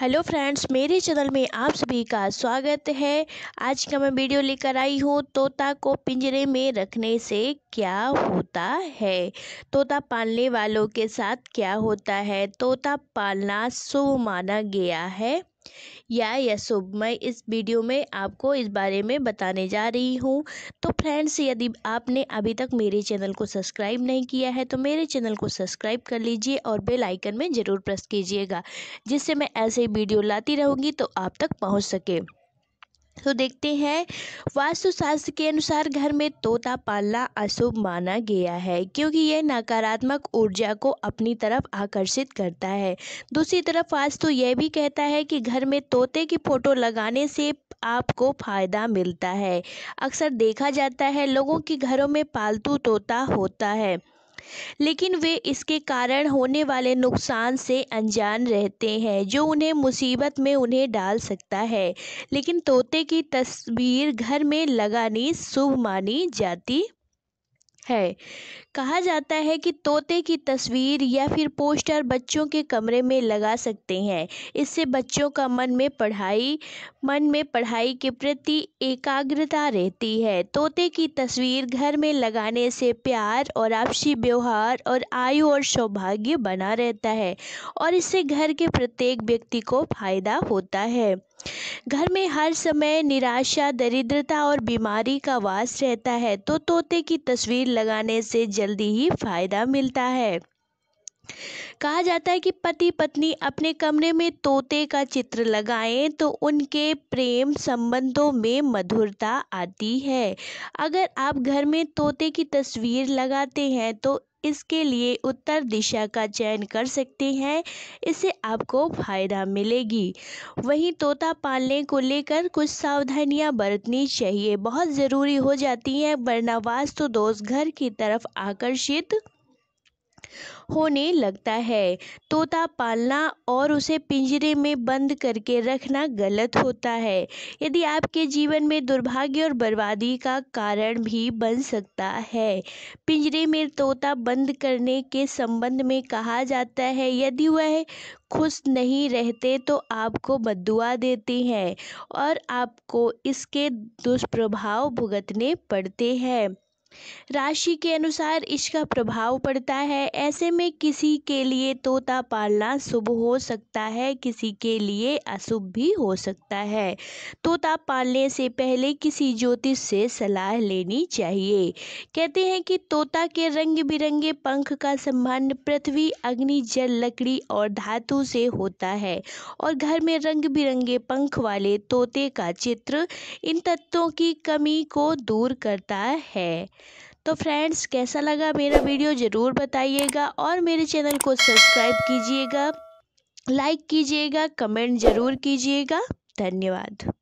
hello friends मेरे channel में आप सभी का स्वागत है आज का मैं वीडियो लेकर आई हूँ तोता को पिंजरे में रखने से क्या होता है तोता पालने वालों के साथ क्या होता है तोता पालना शुभ माना गया है या यशुभ मैं इस वीडियो में आपको इस बारे में बताने जा रही हूँ तो फ्रेंड्स यदि आपने अभी तक मेरे चैनल को सब्सक्राइब नहीं किया है तो मेरे चैनल को सब्सक्राइब कर लीजिए और बेल आइकन में ज़रूर प्रेस कीजिएगा जिससे मैं ऐसे ही वीडियो लाती रहूँगी तो आप तक पहुँच सके तो देखते हैं वास्तुशास्त्र के अनुसार घर में तोता पालना अशुभ माना गया है क्योंकि यह नकारात्मक ऊर्जा को अपनी तरफ आकर्षित करता है दूसरी तरफ वास्तु यह भी कहता है कि घर में तोते की फ़ोटो लगाने से आपको फ़ायदा मिलता है अक्सर देखा जाता है लोगों के घरों में पालतू तोता होता है लेकिन वे इसके कारण होने वाले नुकसान से अनजान रहते हैं जो उन्हें मुसीबत में उन्हें डाल सकता है लेकिन तोते की तस्वीर घर में लगानी शुभ मानी जाती है कहा जाता है कि तोते की तस्वीर या फिर पोस्टर बच्चों के कमरे में लगा सकते हैं इससे बच्चों का मन में पढ़ाई मन में पढ़ाई के प्रति एकाग्रता रहती है तोते की तस्वीर घर में लगाने से प्यार और आपसी व्यवहार और आयु और सौभाग्य बना रहता है और इससे घर के प्रत्येक व्यक्ति को फ़ायदा होता है घर में हर समय निराशा दरिद्रता और बीमारी का वास रहता है तो तोते की तस्वीर लगाने से जल्दी ही फायदा मिलता है कहा जाता है कि पति पत्नी अपने कमरे में तोते का चित्र लगाएं तो उनके प्रेम संबंधों में मधुरता आती है अगर आप घर में तोते की तस्वीर लगाते हैं तो इसके लिए उत्तर दिशा का चयन कर सकते हैं इससे आपको फ़ायदा मिलेगी वहीं तोता पालने को लेकर कुछ सावधानियां बरतनी चाहिए बहुत ज़रूरी हो जाती हैं वरना वास्तु दोष घर की तरफ आकर्षित होने लगता है तोता पालना और उसे पिंजरे में बंद करके रखना गलत होता है यदि आपके जीवन में दुर्भाग्य और बर्बादी का कारण भी बन सकता है पिंजरे में तोता बंद करने के संबंध में कहा जाता है यदि वह खुश नहीं रहते तो आपको बदुआ देते हैं और आपको इसके दुष्प्रभाव भुगतने पड़ते हैं राशि के अनुसार इसका प्रभाव पड़ता है ऐसे में किसी के लिए तोता पालना शुभ हो सकता है किसी के लिए अशुभ भी हो सकता है तोता पालने से पहले किसी ज्योतिष से सलाह लेनी चाहिए कहते हैं कि तोता के रंग बिरंगे पंख का संबंध पृथ्वी अग्नि जल लकड़ी और धातु से होता है और घर में रंग बिरंगे पंख वाले तोते का चित्र इन तत्वों की कमी को दूर करता है तो फ्रेंड्स कैसा लगा मेरा वीडियो ज़रूर बताइएगा और मेरे चैनल को सब्सक्राइब कीजिएगा लाइक कीजिएगा कमेंट ज़रूर कीजिएगा धन्यवाद